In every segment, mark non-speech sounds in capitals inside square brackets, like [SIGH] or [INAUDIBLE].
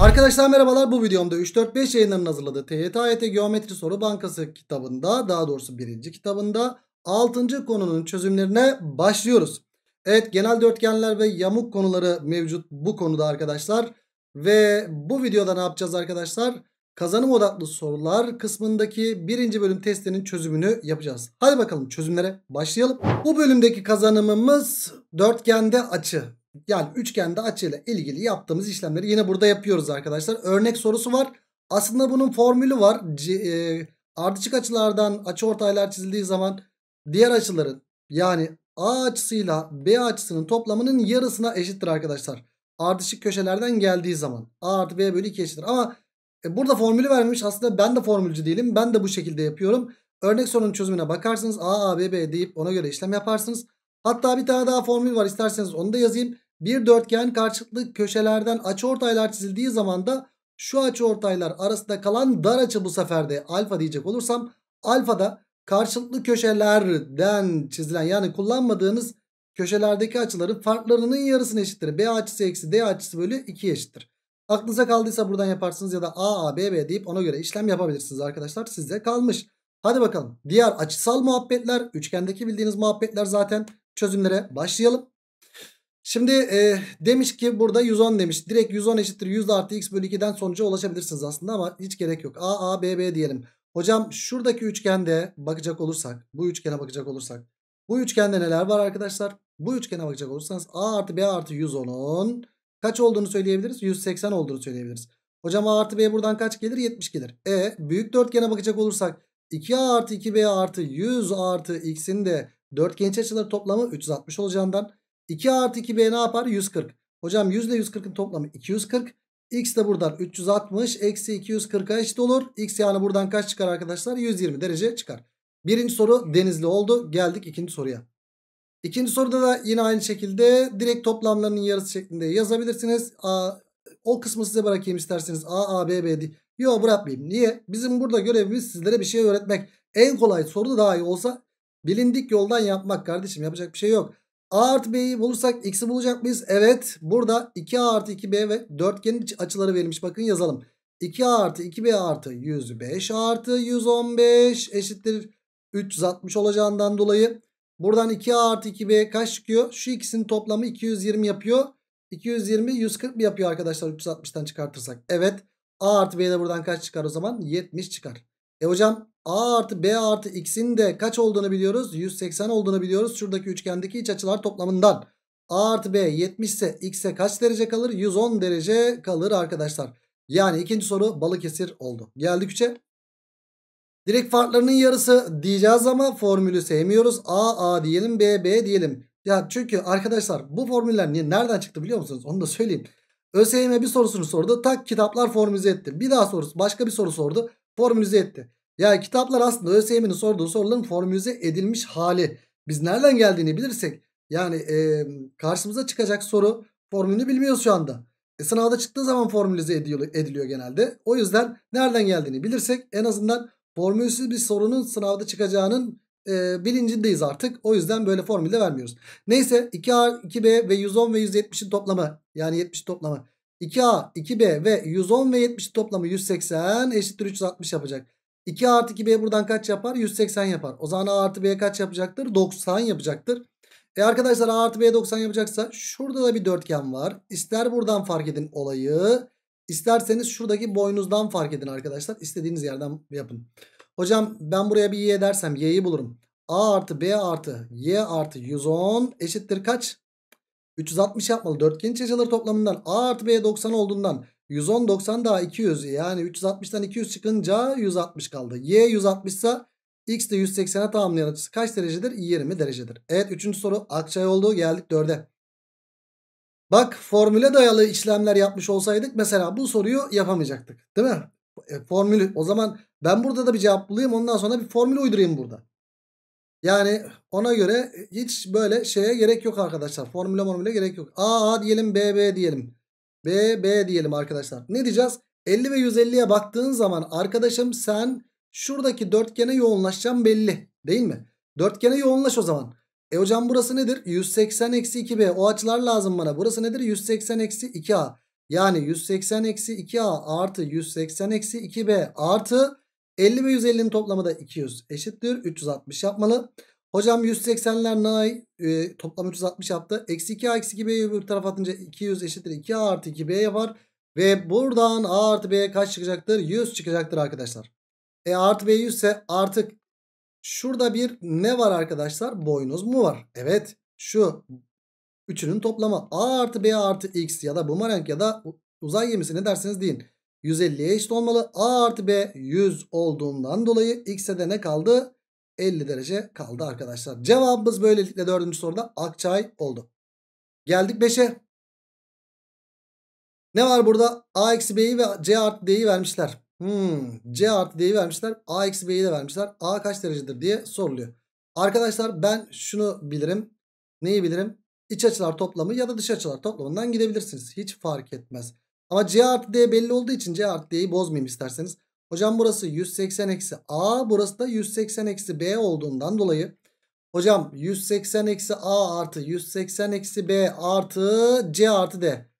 Arkadaşlar merhabalar bu videomda 3-4-5 yayınlarının hazırladığı TYT Geometri Soru Bankası kitabında daha doğrusu birinci kitabında 6. konunun çözümlerine başlıyoruz. Evet genel dörtgenler ve yamuk konuları mevcut bu konuda arkadaşlar. Ve bu videoda ne yapacağız arkadaşlar? Kazanım odaklı sorular kısmındaki birinci bölüm testinin çözümünü yapacağız. Hadi bakalım çözümlere başlayalım. Bu bölümdeki kazanımımız dörtgende açı yani üçgende açıyla ilgili yaptığımız işlemleri yine burada yapıyoruz arkadaşlar. Örnek sorusu var. Aslında bunun formülü var. C, e, ardışık açılardan açıortaylar çizildiği zaman diğer açıların yani A açısıyla B açısının toplamının yarısına eşittir arkadaşlar. Ardışık köşelerden geldiği zaman A artı B bölü 2 eşittir. Ama e, burada formülü vermiş. Aslında ben de formülcü değilim. Ben de bu şekilde yapıyorum. Örnek sorunun çözümüne bakarsınız. A, A, B, B deyip ona göre işlem yaparsınız. Hatta bir tane daha formül var isterseniz onu da yazayım. Bir dörtgen karşılıklı köşelerden açıortaylar çizildiği zaman da şu açıortaylar arasında kalan dar açı bu sefer de alfa diyecek olursam alfa da karşılıklı köşelerden çizilen yani kullanmadığınız köşelerdeki açıların farklarının yarısını eşittir. B açısı eksi D açısı bölü 2 eşittir. Aklınıza kaldıysa buradan yaparsınız ya da A, A, B, B deyip ona göre işlem yapabilirsiniz arkadaşlar. Size kalmış. Hadi bakalım. Diğer açısal muhabbetler, üçgendeki bildiğiniz muhabbetler zaten çözümlere başlayalım. Şimdi e, demiş ki burada 110 demiş. Direkt 110 eşittir 100 artı x bölü 2'den sonuca ulaşabilirsiniz aslında ama hiç gerek yok. A, A, B, B diyelim. Hocam şuradaki üçgende bakacak olursak, bu üçgene bakacak olursak. Bu üçgende neler var arkadaşlar? Bu üçgene bakacak olursanız A artı B artı 110'un kaç olduğunu söyleyebiliriz? 180 olduğunu söyleyebiliriz. Hocam A artı B buradan kaç gelir? 70 gelir. E büyük dörtgene bakacak olursak 2A artı 2B artı 100 artı x'in de 4 genç açıları toplamı 360 olacağından 2 artı 2b ne yapar? 140. Hocam 100 ile 140'ın toplamı 240. X de buradan 360 eksi 240'a eşit olur. X yani buradan kaç çıkar arkadaşlar? 120 derece çıkar. Birinci soru denizli oldu. Geldik ikinci soruya. İkinci soruda da yine aynı şekilde direkt toplamlarının yarısı şeklinde yazabilirsiniz. A, o kısmı size bırakayım isterseniz. A, A, B, B diye. Yok bırakmayayım. Niye? Bizim burada görevimiz sizlere bir şey öğretmek. En kolay soru daha iyi olsa Bilindik yoldan yapmak kardeşim yapacak bir şey yok. A artı B'yi bulursak X'i bulacak mıyız? Evet burada 2A artı 2B ve dörtgenin açıları verilmiş. Bakın yazalım. 2A artı 2B artı 105 artı 115 eşittir 360 olacağından dolayı. Buradan 2A artı 2B kaç çıkıyor? Şu ikisinin toplamı 220 yapıyor. 220 140 mi yapıyor arkadaşlar 360'tan çıkartırsak? Evet. A artı B'de buradan kaç çıkar o zaman? 70 çıkar. E hocam A artı B artı X'in de kaç olduğunu biliyoruz? 180 olduğunu biliyoruz. Şuradaki üçgendeki iç açılar toplamından. A artı B 70 ise X'e kaç derece kalır? 110 derece kalır arkadaşlar. Yani ikinci soru Balıkesir oldu. Geldik 3'e. Direkt farklarının yarısı diyeceğiz ama formülü sevmiyoruz. A A diyelim B B diyelim. Ya çünkü arkadaşlar bu formüller niye, nereden çıktı biliyor musunuz? Onu da söyleyeyim. ÖSYM bir sorusunu sordu. Tak kitaplar formülize etti. Bir daha sorusu başka bir soru sordu. Formülize etti. Yani kitaplar aslında ÖSYM'nin sorduğu soruların formülize edilmiş hali. Biz nereden geldiğini bilirsek yani e, karşımıza çıkacak soru formülünü bilmiyoruz şu anda. E, sınavda çıktığı zaman formülize ediliyor, ediliyor genelde. O yüzden nereden geldiğini bilirsek en azından formülsüz bir sorunun sınavda çıkacağının e, bilincindeyiz artık. O yüzden böyle formülde vermiyoruz. Neyse 2A, 2B ve 110 ve 170'in toplamı yani 70 toplamı. 2A, 2B ve 110 ve 70 toplamı 180 eşittir 360 yapacak. 2 artı 2b buradan kaç yapar? 180 yapar. O zaman a artı b kaç yapacaktır? 90 yapacaktır. E arkadaşlar a artı b 90 yapacaksa şurada da bir dörtgen var. İster buradan fark edin olayı. İsterseniz şuradaki boynuzdan fark edin arkadaşlar. İstediğiniz yerden yapın. Hocam ben buraya bir y dersem y'yi bulurum. a artı b artı y artı 110 eşittir kaç? 360 yapmalı. Dörtgenin çeşitleri toplamından a artı b 90 olduğundan 110 90 daha 200 yani 360'dan 200 çıkınca 160 kaldı. Y 160 ise X de 180'e tamamlayan açısı kaç derecedir? 20 derecedir. Evet 3. soru akçay oldu geldik 4'e. Bak formüle dayalı işlemler yapmış olsaydık mesela bu soruyu yapamayacaktık değil mi? E, formülü o zaman ben burada da bir cevap bulayım ondan sonra bir formül uydurayım burada. Yani ona göre hiç böyle şeye gerek yok arkadaşlar. Formüle formüle gerek yok. A, A diyelim B, B diyelim. B, B diyelim arkadaşlar. Ne diyeceğiz? 50 ve 150'ye baktığın zaman arkadaşım sen şuradaki dörtgene yoğunlaşacağım belli. Değil mi? Dörtgene yoğunlaş o zaman. E hocam burası nedir? 180 eksi 2B. O açılar lazım bana. Burası nedir? 180 eksi 2A. Yani 180 eksi 2A artı 180 eksi 2B artı 50 ve 150'nin toplamı da 200 eşittir. 360 yapmalı. Hocam 180'ler nay e, toplam 360 yaptı. Eksi 2a eksi 2b'yi bir taraf atınca 200 eşittir 2a artı 2b yapar. Ve buradan a artı b kaç çıkacaktır? 100 çıkacaktır arkadaşlar. E artı b 100 ise artık şurada bir ne var arkadaşlar? Boynuz mu var? Evet şu üçünün toplamı a artı b artı x ya da bumerang ya da uzay gemisi ne derseniz deyin. 150'ye eşit olmalı. a artı b 100 olduğundan dolayı x'e de ne kaldı? 50 derece kaldı arkadaşlar. Cevabımız böylelikle dördüncü soruda Akçay oldu. Geldik 5'e. Ne var burada? A eksi B'yi ve C artı D'yi vermişler. Hmm, C artı D'yi vermişler. A eksi B'yi de vermişler. A kaç derecedir diye soruluyor. Arkadaşlar ben şunu bilirim. Neyi bilirim? İç açılar toplamı ya da dış açılar toplamından gidebilirsiniz. Hiç fark etmez. Ama C artı D belli olduğu için C artı D'yi bozmayayım isterseniz. Hocam burası 180 eksi A burası da 180 eksi B olduğundan dolayı hocam 180 eksi A artı 180 eksi B artı C artı D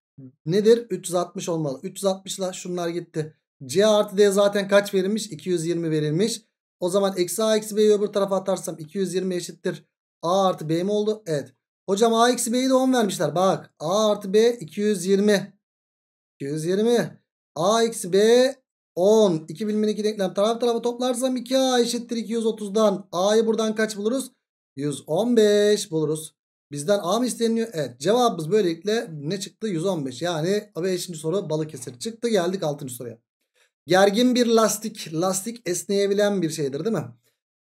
nedir? 360 olmalı. 360 ile şunlar gitti. C artı D zaten kaç verilmiş? 220 verilmiş. O zaman eksi A eksi B'yi öbür tarafa atarsam 220 eşittir. A artı B mi oldu? Evet. Hocam A eksi B'yi de 10 vermişler. Bak A artı B 220. 220. A eksi B 10. 2 bilmenin denklem taraf tarafa toplarsam 2A eşittir 230'dan. A'yı buradan kaç buluruz? 115 buluruz. Bizden A mı isteniyor? Evet cevabımız böylelikle ne çıktı? 115. Yani 5. soru Balıkesir çıktı. Geldik 6. soruya. Gergin bir lastik. Lastik esneyebilen bir şeydir değil mi?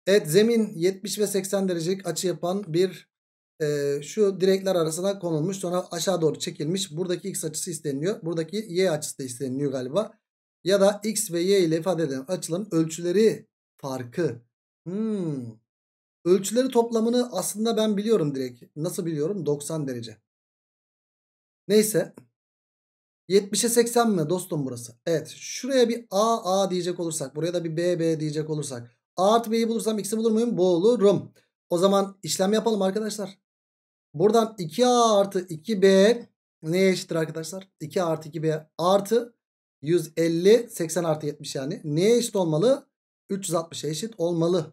Evet zemin 70 ve 80 derecelik açı yapan bir e, şu direkler arasına konulmuş. Sonra aşağı doğru çekilmiş. Buradaki x açısı isteniliyor. Buradaki y açısı da isteniliyor galiba ya da x ve y ile ifade edilen açının ölçüleri farkı. Hmm. Ölçüleri toplamını aslında ben biliyorum direkt. Nasıl biliyorum? 90 derece. Neyse. 70'e 80 mi dostum burası? Evet. Şuraya bir A A diyecek olursak. Buraya da bir B B diyecek olursak. A artı B'yi bulursam X'i bulur muyum? Bulurum. O zaman işlem yapalım arkadaşlar. Buradan 2A artı 2B neye eşittir arkadaşlar? 2A artı 2B artı 150 80 artı 70 yani. Neye eşit olmalı? 360'a eşit olmalı.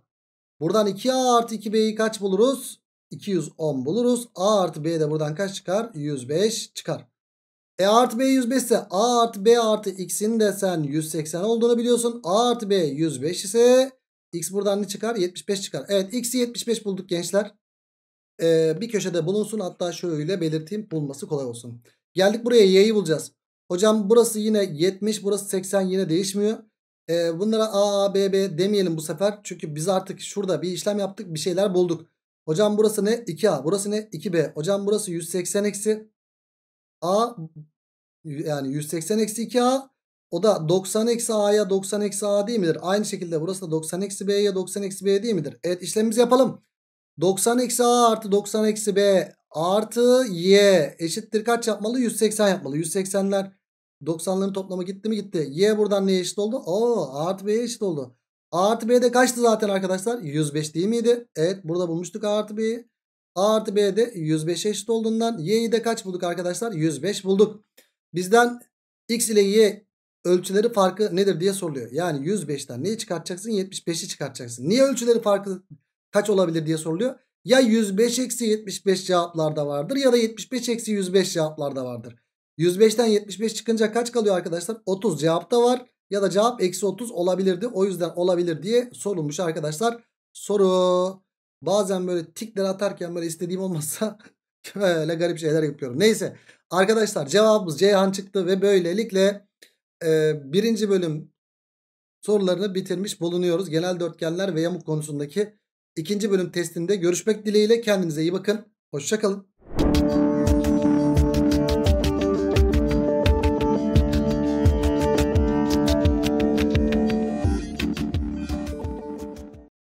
Buradan 2A artı 2B'yi kaç buluruz? 210 buluruz. A artı B de buradan kaç çıkar? 105 çıkar. E artı B 105 ise A artı B artı X'in de sen 180 olduğunu biliyorsun. A artı B 105 ise X buradan ne çıkar? 75 çıkar. Evet X'i 75 bulduk gençler. Ee, bir köşede bulunsun. Hatta şöyle belirteyim. Bulması kolay olsun. Geldik buraya Y'yi bulacağız. Hocam burası yine 70 burası 80 yine değişmiyor. E, bunlara A, A, B, B demeyelim bu sefer. Çünkü biz artık şurada bir işlem yaptık bir şeyler bulduk. Hocam burası ne? 2A. Burası ne? 2B. Hocam burası 180 eksi A yani 180 eksi 2A o da 90 eksi A'ya 90 eksi A değil midir? Aynı şekilde burası da 90 eksi B'ye 90 eksi B değil midir? Evet işlemimizi yapalım. 90 eksi A artı 90 eksi B artı Y eşittir kaç yapmalı? 180 yapmalı. 180'ler 90'ların toplamı gitti mi gitti. Y buradan neye eşit oldu? Oo A artı B'ye eşit oldu. A artı B'de kaçtı zaten arkadaşlar? 105 değil miydi? Evet burada bulmuştuk A artı B'yi. A artı B'de 105'e eşit olduğundan Y'yi de kaç bulduk arkadaşlar? 105 bulduk. Bizden X ile Y ölçüleri farkı nedir diye soruluyor. Yani 105'ten neyi çıkartacaksın? 75'i çıkartacaksın. Niye ölçüleri farkı kaç olabilir diye soruluyor. Ya 105 eksi 75 cevaplarda vardır ya da 75 eksi 105 cevaplarda vardır. 105'ten 75 çıkınca kaç kalıyor arkadaşlar? 30 cevapta var. Ya da cevap eksi 30 olabilirdi. O yüzden olabilir diye sorulmuş arkadaşlar. Soru. Bazen böyle tikler atarken böyle istediğim olmazsa [LAUGHS] böyle garip şeyler yapıyorum. Neyse arkadaşlar cevabımız Ceyhan çıktı ve böylelikle e, birinci bölüm sorularını bitirmiş bulunuyoruz. Genel dörtgenler ve yamuk konusundaki ikinci bölüm testinde görüşmek dileğiyle kendinize iyi bakın. Hoşçakalın.